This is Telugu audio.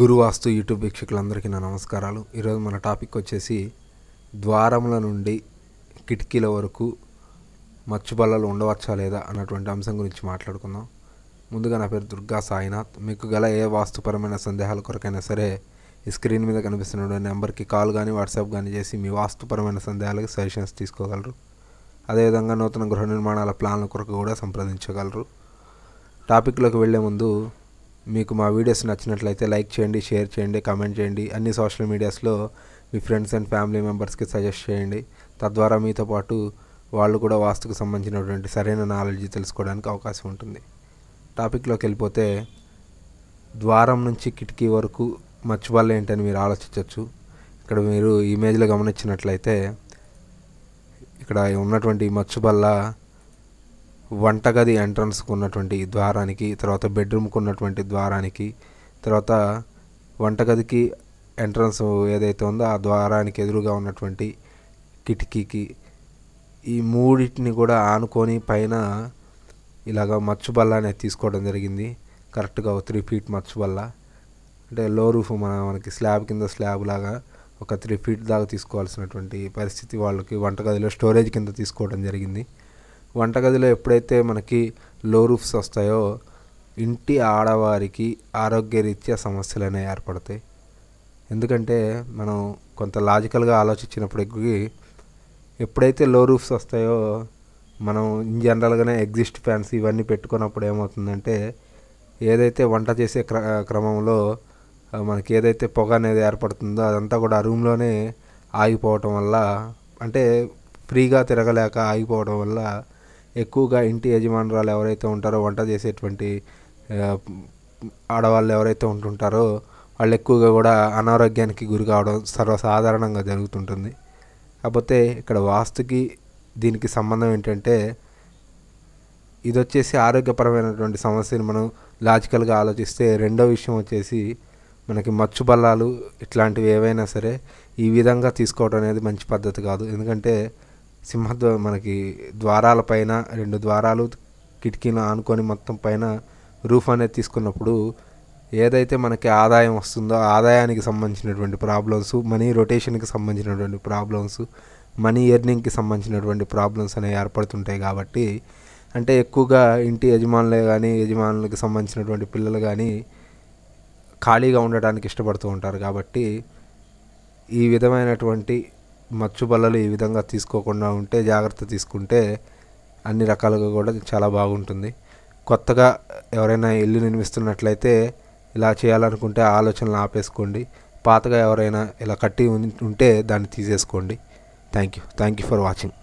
గురువాస్తు యూట్యూబ్ వీక్షకులందరికీ నా నమస్కారాలు ఈరోజు మన టాపిక్ వచ్చేసి ద్వారముల నుండి కిటికీల వరకు మచ్చుబల్లలు ఉండవచ్చా లేదా అన్నటువంటి అంశం గురించి మాట్లాడుకుందాం ముందుగా నా పేరు దుర్గా సాయినాథ్ మీకు గల ఏ వాస్తుపరమైన సందేహాల కొరకైనా సరే ఈ స్క్రీన్ మీద కనిపిస్తున్న నెంబర్కి కాల్ కానీ వాట్సాప్ కానీ చేసి మీ వాస్తుపరమైన సందేహాలకు సజెషన్స్ తీసుకోగలరు అదేవిధంగా నూతన గృహ నిర్మాణాల ప్లాన్ల కొరకు కూడా సంప్రదించగలరు టాపిక్లోకి వెళ్లే ముందు మీకు మా వీడియోస్ నచ్చినట్లయితే లైక్ చేయండి షేర్ చేయండి కమెంట్ చేయండి అన్ని సోషల్ మీడియాస్లో మీ ఫ్రెండ్స్ అండ్ ఫ్యామిలీ మెంబర్స్కి సజెస్ట్ చేయండి తద్వారా మీతో పాటు వాళ్ళు కూడా వాస్తుకు సంబంధించినటువంటి సరైన నాలెడ్జ్ తెలుసుకోవడానికి అవకాశం ఉంటుంది టాపిక్లోకి వెళ్ళిపోతే ద్వారం నుంచి కిటికీ వరకు మర్చిపోవాలి ఏంటని మీరు ఆలోచించవచ్చు ఇక్కడ మీరు ఇమేజ్లో గమనించినట్లయితే ఇక్కడ ఉన్నటువంటి మచ్చుబల్ల వంటగది ఎంట్రన్స్కు ఉన్నటువంటి ద్వారానికి తర్వాత బెడ్రూమ్కు ఉన్నటువంటి ద్వారానికి తర్వాత వంటగదికి ఎంట్రన్స్ ఏదైతే ఉందో ఆ ద్వారానికి ఎదురుగా ఉన్నటువంటి కిటికీకి ఈ మూడింటిని కూడా ఆనుకొని పైన ఇలాగ మచ్చుబల్ల అనేది తీసుకోవడం జరిగింది కరెక్ట్గా ఒక త్రీ ఫీట్ మచ్చుబల్ల అంటే లో రూఫ్ మన మనకి స్లాబ్ కింద స్లాబ్ లాగా ఒక త్రీ ఫీట్ దాకా తీసుకోవాల్సినటువంటి పరిస్థితి వాళ్ళకి వంటగదిలో స్టోరేజ్ కింద తీసుకోవడం జరిగింది వంటగదిలో ఎప్పుడైతే మనకి లో రూఫ్స్ వస్తాయో ఇంటి ఆడవారికి ఆరోగ్యరీత్యా సమస్యలు అనేవి ఏర్పడతాయి ఎందుకంటే మనం కొంత లాజికల్గా ఆలోచించినప్పటికీ ఎప్పుడైతే లో రూఫ్స్ వస్తాయో మనం ఇన్ జనరల్గానే ఎగ్జిస్ట్ ఫ్యాన్స్ ఇవన్నీ పెట్టుకున్నప్పుడు ఏమవుతుందంటే ఏదైతే వంట చేసే క్ర క్రమంలో మనకి ఏదైతే పొగ అనేది ఏర్పడుతుందో అదంతా కూడా ఆ రూమ్లోనే ఆగిపోవటం వల్ల అంటే ఫ్రీగా తిరగలేక ఆగిపోవడం వల్ల ఎక్కువగా ఇంటి యజమానురాలు ఎవరైతే ఉంటారో వంట చేసేటువంటి ఆడవాళ్ళు ఎవరైతే ఉంటుంటారో వాళ్ళు ఎక్కువగా కూడా అనారోగ్యానికి గురి కావడం సర్వసాధారణంగా జరుగుతుంటుంది కాకపోతే ఇక్కడ వాస్తుకి దీనికి సంబంధం ఏంటంటే ఇది వచ్చేసి ఆరోగ్యపరమైనటువంటి సమస్యను మనం లాజికల్గా ఆలోచిస్తే రెండో విషయం వచ్చేసి మనకి మచ్చు బల్లాలు ఇట్లాంటివి ఏవైనా సరే ఈ విధంగా తీసుకోవడం అనేది మంచి పద్ధతి కాదు ఎందుకంటే సింహద్వ మనకి ద్వారాల పైన రెండు ద్వారాలు కిటికీలు ఆనుకొని మొత్తం పైన రూఫ్ అనేది తీసుకున్నప్పుడు ఏదైతే మనకి ఆదాయం వస్తుందో ఆదాయానికి సంబంధించినటువంటి ప్రాబ్లమ్స్ మనీ రొటేషన్కి సంబంధించినటువంటి ప్రాబ్లమ్స్ మనీ ఎర్నింగ్కి సంబంధించినటువంటి ప్రాబ్లమ్స్ అనేవి ఏర్పడుతుంటాయి కాబట్టి అంటే ఎక్కువగా ఇంటి యజమానులే కానీ యజమానులకు సంబంధించినటువంటి పిల్లలు కానీ ఖాళీగా ఉండడానికి ఇష్టపడుతూ ఉంటారు కాబట్టి ఈ విధమైనటువంటి మచ్చుబల్లలు ఈ విధంగా తీసుకోకుండా ఉంటే జాగ్రత్త తీసుకుంటే అన్ని రకాలుగా కూడా చాలా బాగుంటుంది కొత్తగా ఎవరైనా ఇల్లు నిర్మిస్తున్నట్లయితే ఇలా చేయాలనుకుంటే ఆలోచనలు ఆపేసుకోండి పాతగా ఎవరైనా ఇలా కట్టి ఉంటే దాన్ని తీసేసుకోండి thank you thank you for watching